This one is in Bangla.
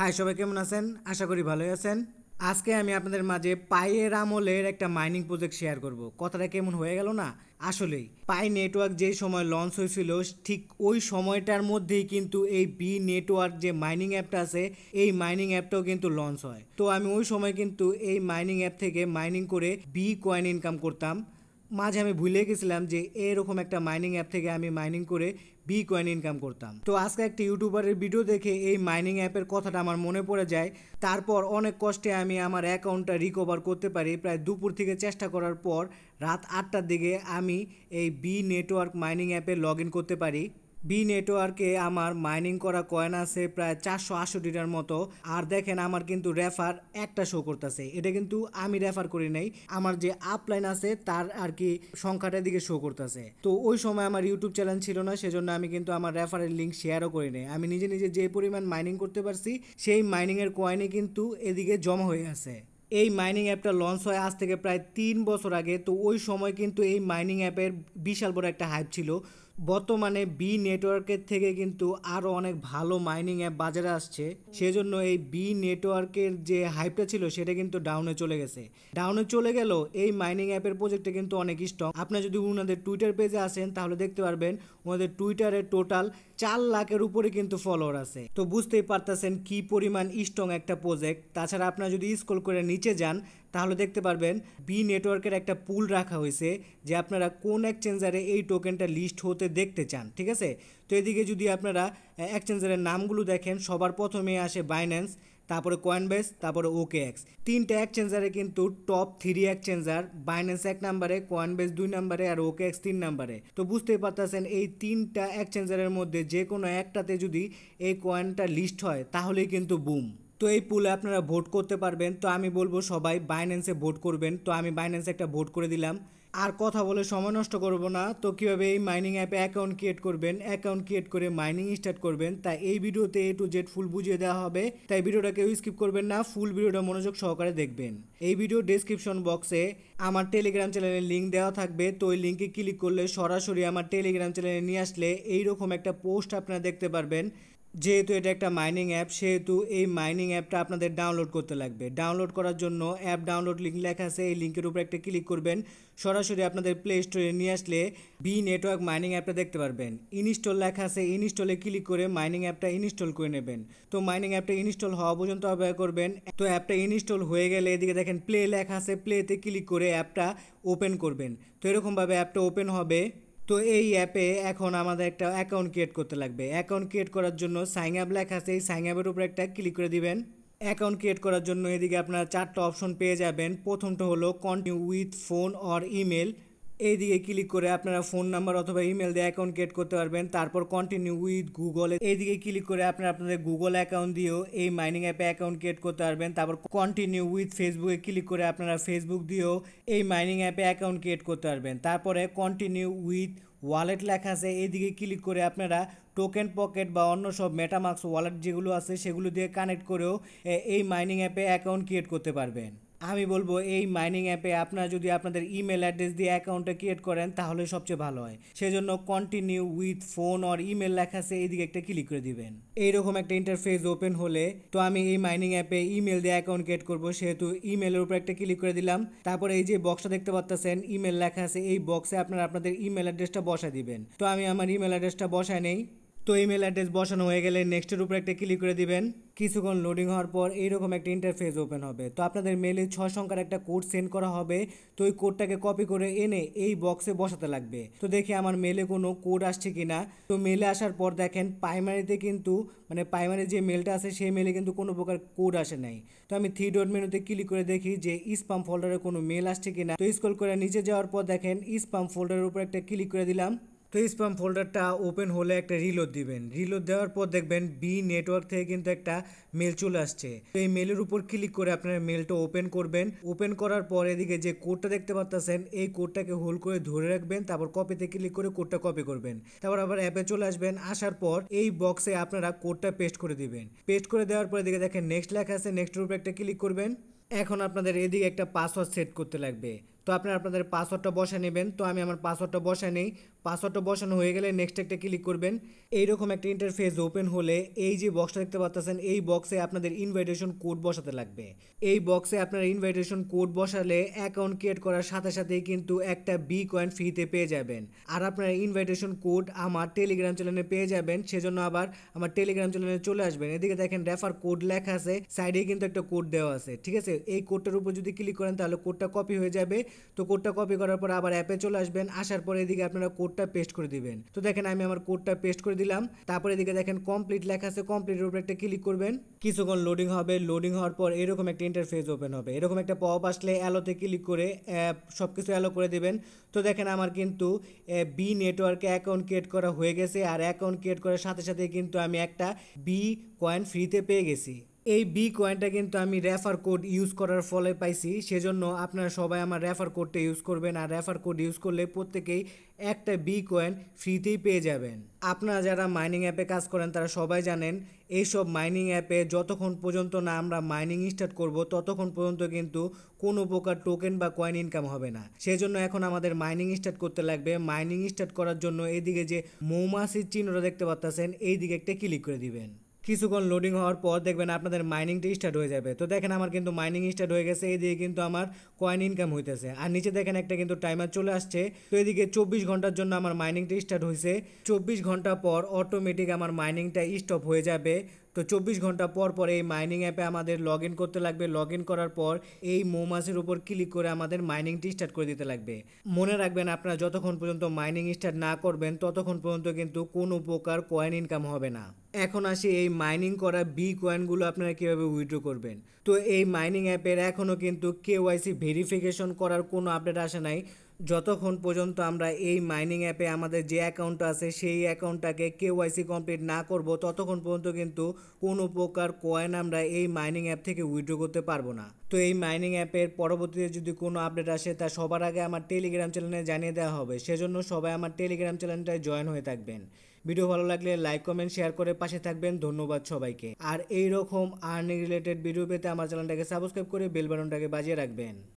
হাই সবাই কেমন আছেন আশা করি ভালোই আছেন আজকে আমি আপনাদের মাঝে পায়ের আমলের একটা মাইনিং প্রজেক্ট শেয়ার করব কথাটা কেমন হয়ে গেল না আসলেই পাই নেটওয়ার্ক যেই সময় লঞ্চ হয়েছিল ঠিক ওই সময়টার মধ্যেই কিন্তু এই বি নেটওয়ার্ক যে মাইনিং অ্যাপটা আছে এই মাইনিং অ্যাপটাও কিন্তু লঞ্চ হয় তো আমি ওই সময় কিন্তু এই মাইনিং অ্যাপ থেকে মাইনিং করে বি কয়েন ইনকাম করতাম মাঝে আমি ভুলে গেছিলাম যে এরকম একটা মাইনিং অ্যাপ থেকে আমি মাইনিং করে বি কয়েন ইনকাম করতাম তো আজকে একটা ইউটিউবারের ভিডিও দেখে এই মাইনিং অ্যাপের কথাটা আমার মনে পড়ে যায় তারপর অনেক কষ্টে আমি আমার অ্যাকাউন্টটা রিকভার করতে পারি প্রায় দুপুর থেকে চেষ্টা করার পর রাত আটটার দিকে আমি এই বি নেটওয়ার্ক মাইনিং অ্যাপে লগ করতে পারি বি নেটওয়ার্কে আমার মাইনিং করা কয়েন আছে প্রায় চারশো আটষট্টিটার মতো আর দেখেন আমার কিন্তু রেফার একটা শো করতেছে এটা কিন্তু আমি রেফার করি নাই আমার যে আপলাইন আছে তার আর কি সংখ্যাটার দিকে শো করতেছে তো ওই সময় আমার ইউটিউব চ্যানেল ছিল না সেজন্য আমি কিন্তু আমার রেফারের লিঙ্ক শেয়ারও করি নাই আমি নিজে নিজে যে পরিমাণ মাইনিং করতে পারছি সেই মাইনিংয়ের কয়েনে কিন্তু এদিকে জমা হয়ে আছে এই মাইনিং অ্যাপটা লঞ্চ হয় আজ থেকে প্রায় তিন বছর আগে তো ওই সময় কিন্তু এই মাইনিং অ্যাপের বিশাল বড় একটা হাইপ ছিল বর্তমানে বি নেটওয়ার্কের থেকে কিন্তু আরও অনেক ভালো মাইনিং অ্যাপ বাজারে আসছে সেজন্য এই বি নেটওয়ার্কের যে হাইপটা ছিল সেটা কিন্তু ডাউনে চলে গেছে ডাউনে চলে গেল এই মাইনিং অ্যাপের প্রজেক্টে কিন্তু অনেক স্ট্রং আপনি যদি ওনাদের টুইটার পেজে আসেন তাহলে দেখতে পারবেন ওনাদের টুইটারে টোটাল চার লাখের উপরে কিন্তু ফলোয়ার আছে তো বুঝতেই পারতেছেন কি পরিমাণ স্ট্রং একটা প্রজেক্ট তাছাড়া আপনারা যদি স্কুল করে নিচে যান তাহলে দেখতে পারবেন বি নেটওয়ার্কের একটা পুল রাখা হয়েছে যে আপনারা কোন এক্সচেঞ্জারে এই টোকেনটা লিস্ট হতে দেখতে চান ঠিক আছে তো এদিকে যদি আপনারা এক্সচেঞ্জারের নামগুলো দেখেন সবার প্রথমে আসে বাইন্যান্স তারপরে কয়েনবেস তারপরে ওকে এক্স তিনটা এক্সচেঞ্জারে কিন্তু টপ থ্রি এক্সচেঞ্জার বাইন্যান্স এক নাম্বারে কয়েনবেস দুই নাম্বারে আর ওকে এক্স তিন নাম্বারে তো বুঝতেই পারতেছেন এই তিনটা এক্সচেঞ্জারের মধ্যে যে কোনো একটাতে যদি এই কয়েনটা লিস্ট হয় তাহলেই কিন্তু বুম তো এই পুলে আপনারা ভোট করতে পারবেন তো আমি বলবো সবাই বাইন্যান্সে ভোট করবেন তো আমি বাইন্যান্সে একটা ভোট করে দিলাম আর কথা বলে সময় নষ্ট করব না তো কীভাবে এই মাইনিং অ্যাপে অ্যাকাউন্ট ক্রিয়েট করবেন অ্যাকাউন্ট ক্রিয়েট করে মাইনিং স্টার্ট করবেন তাই এই ভিডিওতে এ টু জেড ফুল বুঝিয়ে দেওয়া হবে তাই ভিডিওটা কেউ স্কিপ করবেন না ফুল ভিডিওটা মনোযোগ সহকারে দেখবেন এই ভিডিও ডিসক্রিপশন বক্সে আমার টেলিগ্রাম চ্যানেলের লিঙ্ক দেওয়া থাকবে তো ওই লিঙ্কে ক্লিক করলে সরাসরি আমার টেলিগ্রাম চ্যানেলে নিয়ে আসলে এইরকম একটা পোস্ট আপনারা দেখতে পারবেন যেহেতু এটা একটা মাইনিং অ্যাপ সেহেতু এই মাইনিং অ্যাপটা আপনাদের ডাউনলোড করতে লাগবে ডাউনলোড করার জন্য অ্যাপ ডাউনলোড লিঙ্ক লেখা আছে এই লিঙ্কের উপর একটা ক্লিক করবেন সরাসরি আপনাদের প্লে স্টোরে নিয়ে আসলে বি নেটওয়ার্ক মাইনিং অ্যাপটা দেখতে পারবেন ইনস্টল লেখা আছে ইনস্টলে ক্লিক করে মাইনিং অ্যাপটা ইনস্টল করে নেবেন তো মাইনিং অ্যাপটা ইনস্টল হওয়া পর্যন্ত অপেক্ষা করবেন তো অ্যাপটা ইনস্টল হয়ে গেলে এদিকে দেখেন প্লে লেখা আছে প্লেতে ক্লিক করে অ্যাপটা ওপেন করবেন তো এরকমভাবে অ্যাপটা ওপেন হবে তো এই অ্যাপে এখন আমাদের একটা অ্যাকাউন্ট ক্রিয়েট করতে লাগবে অ্যাকাউন্ট ক্রিয়েট করার জন্য সাইন অ্যাপ লেখা আছে এই সাইন অ্যাপের উপরে একটা ক্লিক করে দিবেন অ্যাকাউন্ট ক্রিয়েট করার জন্য এদিকে আপনারা চারটা অপশন পেয়ে যাবেন প্রথমটা হলো continue with phone or email এই দিকে ক্লিক করে আপনারা ফোন নাম্বার অথবা ইমেল দিয়ে অ্যাকাউন্ট ক্রিয়েট করতে পারবেন তারপর কন্টিনিউ উইথ গুগল দিকে ক্লিক করে আপনারা আপনাদের গুগল অ্যাকাউন্ট দিয়েও এই মাইনিং অ্যাপে অ্যাকাউন্ট ক্রিয়েট করতে পারবেন তারপর কন্টিনিউ উইথ ফেসবুকে ক্লিক করে আপনারা ফেসবুক দিয়েও এই মাইনিং অ্যাপে অ্যাকাউন্ট ক্রিয়েট করতে পারবেন তারপরে কন্টিনিউ উইথ ওয়ালেট লেখা আছে এইদিকে ক্লিক করে আপনারা টোকেন পকেট বা অন্য সব মেটামাক্স ওয়ালেট যেগুলো আছে সেগুলো দিয়ে কানেক্ট করেও এই মাইনিং অ্যাপে অ্যাকাউন্ট ক্রিয়েট করতে পারবেন আমি বলবো এই মাইনিং অ্যাপে আপনারা যদি আপনাদের ইমেল অ্যাড্রেস দিয়ে অ্যাকাউন্টটা ক্রিয়েট করেন তাহলে সবচেয়ে ভালো হয় সেজন্য continue with phone or email লেখা আছে এইদিকে একটা ক্লিক করে দিবেন এইরকম একটা ইন্টারফেস ওপেন হলে তো আমি এই মাইনিং অ্যাপে ইমেল দিয়ে অ্যাকাউন্ট ক্রিয়েট করবো সেহেতু ইমেলের উপর একটা ক্লিক করে দিলাম তারপরে এই যে বক্সটা দেখতে পাচ্ছেন ইমেল লেখা আছে এই বক্সে আপনারা আপনাদের ইমেল অ্যাড্রেসটা বসায় দিবেন তো আমি আমার ইমেল অ্যাড্রেসটা বসায় নেই তো ইমেল অ্যাড্রেস বসানো হয়ে গেলে নেক্সটের উপরে একটা ক্লিক করে দিবেন কিছুক্ষণ লোডিং হওয়ার পর এইরকম একটা ইন্টারফেস ওপেন হবে তো আপনাদের মেলে ছয় সংখ্যার একটা কোড সেন্ড করা হবে তো ওই কোডটাকে কপি করে এনে এই বক্সে বসাতে লাগবে তো দেখি আমার মেলে কোনো কোড আসছে কি না তো মেলে আসার পর দেখেন প্রাইমারিতে কিন্তু মানে প্রাইমারি যে মেলটা আছে সেই মেলে কিন্তু কোনো প্রকার কোড আসে নাই তো আমি থ্রি ডট মেনুতে ক্লিক করে দেখি যে স্পাম ফোল্ডারে কোনো মেল আসছে কি না তো স্কুল করে নিচে যাওয়ার পর দেখেন স্পাম ফোল্ডারের উপর একটা ক্লিক করে দিলাম ফেস পাম্প ফোল্ডারটা ওপেন হলে একটা রিলোড দিবেন রিলোড দেওয়ার পর দেখবেন বি নেটওয়ার্ক থেকে কিন্তু একটা মেল চলে আসছে তো এই মেলের উপর ক্লিক করে আপনারা মেলটা ওপেন করবেন ওপেন করার পর এদিকে যে কোডটা দেখতে পাচ্ছেন এই কোডটাকে হোল্ড করে ধরে রাখবেন তারপর কপিতে ক্লিক করে কোডটা কপি করবেন তারপর আবার অ্যাপে চলে আসবেন আসার পর এই বক্সে আপনারা কোডটা পেস্ট করে দিবেন পেস্ট করে দেওয়ার পর এদিকে দেখেন নেক্সট লেখা আছে নেক্সটের উপরে একটা ক্লিক করবেন এখন আপনাদের এদিকে একটা পাসওয়ার্ড সেট করতে লাগবে তো আপনারা আপনাদের পাসওয়ার্ডটা বসে নেবেন তো আমি আমার পাসওয়ার্ডটা বসে নেই পাসওয়ার্ডটা বসানো হয়ে গেলে নেক্সট একটা ক্লিক করবেন এইরকম একটা ইন্টারফেস ওপেন হলে এই যে বক্সটা দেখতে পাচ্ছেন এই বক্সে আপনাদের ইনভাইটেশন কোড বসাতে লাগবে এই বক্সে আপনার ইনভাইটেশন কোড বসালে অ্যাকাউন্ট ক্রিয়েট করার সাথে সাথেই কিন্তু একটা বি কয়েন ফ্রিতে পেয়ে যাবেন আর আপনার ইনভাইটেশন কোড আমার টেলিগ্রাম চ্যানেলে পেয়ে যাবেন সেজন্য আবার আমার টেলিগ্রাম চ্যানেলে চলে আসবেন এদিকে দেখেন রেফার কোড লেখা আছে সাইডে কিন্তু একটা কোড দেওয়া আছে ঠিক আছে এই কোডটার উপর যদি ক্লিক করেন তাহলে কোডটা কপি হয়ে যাবে তো কোডটা কপি করার পর আবার অ্যাপে চলে আসবেন আসার পর এদিকে আপনারা কোড কোডটা পেস্ট করে দিবেন তো দেখেন আমি আমার কোডটা পেস্ট করে দিলাম তারপরে এদিকে দেখেন কমপ্লিট লেখা আছে কমপ্লিটের উপরে একটা ক্লিক করবেন কিছুক্ষণ লোডিং হবে লোডিং হওয়ার পর এরকম একটা ইন্টারফেস ওপেন হবে এরকম একটা পপ আসলে অ্যালোতে ক্লিক করে সব কিছু অ্যালো করে দেবেন তো দেখেন আমার কিন্তু বি নেটওয়ার্কে অ্যাকাউন্ট ক্রিয়েট করা হয়ে গেছে আর অ্যাকাউন্ট ক্রিয়েট করার সাথে সাথে কিন্তু আমি একটা বি কয়েন ফ্রিতে পেয়ে গেছি এই বি কয়েনটা কিন্তু আমি রেফার কোড ইউজ করার ফলে পাইছি সেজন্য আপনারা সবাই আমার রেফার কোডটা ইউজ করবেন আর রেফার কোড ইউজ করলে প্রত্যেকেই একটা বি কয়েন ফ্রিতেই পেয়ে যাবেন আপনারা যারা মাইনিং অ্যাপে কাজ করেন তারা সবাই জানেন এইসব মাইনিং অ্যাপে যতক্ষণ পর্যন্ত না আমরা মাইনিং স্টার্ট করব ততক্ষণ পর্যন্ত কিন্তু কোনো প্রকার টোকেন বা কয়েন ইনকাম হবে না সেজন্য এখন আমাদের মাইনিং স্টার্ট করতে লাগবে মাইনিং স্টার্ট করার জন্য এদিকে যে মৌমাছির চিহ্নটা দেখতে পাচ্ছেন দিকে একটা ক্লিক করে দিবেন কিছুক্ষণ লোডিং হওয়ার পর দেখবেন আপনাদের মাইনিংটা স্টার্ট হয়ে যাবে তো দেখেন আমার কিন্তু মাইনিং স্টার্ট হয়ে গেছে এই দিয়ে কিন্তু আমার কয়েন ইনকাম হইতেছে আর নিচে দেখেন একটা কিন্তু টাইমার চলে আসছে তো এদিকে চব্বিশ ঘন্টার জন্য আমার মাইনিংটা স্টার্ট হয়েছে চব্বিশ ঘন্টা পর অটোমেটিক আমার মাইনিংটা স্টপ হয়ে যাবে তো চব্বিশ ঘন্টা পর পর এই মাইনিং অ্যাপে আমাদের লগ ইন করতে লাগবে লগ ইন করার পর এই মোমাসের উপর ক্লিক করে আমাদের মাইনিংটি স্টার্ট করে দিতে লাগবে মনে রাখবেন আপনারা যতক্ষণ পর্যন্ত মাইনিং স্টার্ট না করবেন ততক্ষণ পর্যন্ত কিন্তু কোনো প্রকার কয়েন ইনকাম হবে না এখন আসি এই মাইনিং করা বি কয়েনগুলো আপনারা কীভাবে উইড্রো করবেন তো এই মাইনিং অ্যাপের এখনও কিন্তু কেওয়াইসি ভেরিফিকেশন করার কোনো আপডেট আসে নাই যতক্ষণ পর্যন্ত আমরা এই মাইনিং অ্যাপে আমাদের যে অ্যাকাউন্ট আছে সেই অ্যাকাউন্টটাকে কেওয়াইসি কমপ্লিট না করব ততক্ষণ পর্যন্ত কিন্তু কোনো প্রকার কয়েন আমরা এই মাইনিং অ্যাপ থেকে উইথড্র করতে পারবো না তো এই মাইনিং অ্যাপের পরবর্তীতে যদি কোনো আপডেট আসে তা সবার আগে আমার টেলিগ্রাম চ্যানেলে জানিয়ে দেওয়া হবে সেজন্য সবাই আমার টেলিগ্রাম চ্যানেলটায় জয়েন হয়ে থাকবেন ভিডিও ভালো লাগলে লাইক কমেন্ট শেয়ার করে পাশে থাকবেন ধন্যবাদ সবাইকে আর এই রকম আর্নিং রিলেটেড ভিডিও পেতে আমার চ্যানেলটাকে সাবস্ক্রাইব করে বেল বাটনটাকে বাজিয়ে রাখবেন